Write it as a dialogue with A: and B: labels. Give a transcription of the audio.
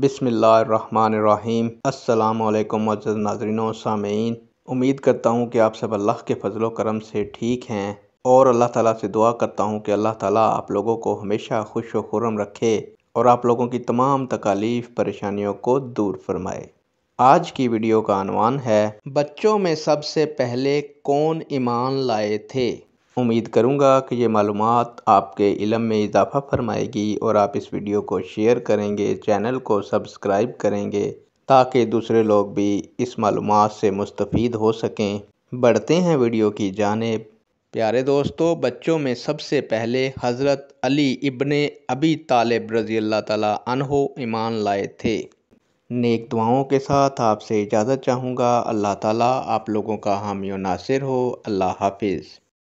A: बिसमीम् अल्लाम नाजरीनो सामीन उम्मीद करता हूँ कि आप सब अल्लाह के फजल करम से ठीक हैं और अल्लाह ताला से दुआ करता हूँ कि अल्लाह ताला आप लोगों को हमेशा खुश व खुरम रखे और आप लोगों की तमाम तकालीफ परेशानियों को दूर फरमाए आज की वीडियो का अनवान है बच्चों में सबसे पहले कौन ईमान लाए थे उम्मीद करूँगा कि ये मालूम आपके इलम में इजाफ़ा फ़रमाएगी और आप इस वीडियो को शेयर करेंगे चैनल को सब्सक्राइब करेंगे ताकि दूसरे लोग भी इस मालूम से मुस्तफ़ हो सकें बढ़ते हैं वीडियो की जानब प्यारे दोस्तों बच्चों में सबसे पहले हज़रत अली इब्ने अबी तालब रज़ी अल्लाह ताला अनहो ईमान लाए थे नेक दुआओं के साथ आपसे इजाज़त चाहूँगा अल्लाह ताली आप लोगों का हामी नासिर हो अल्लाह हाफिज़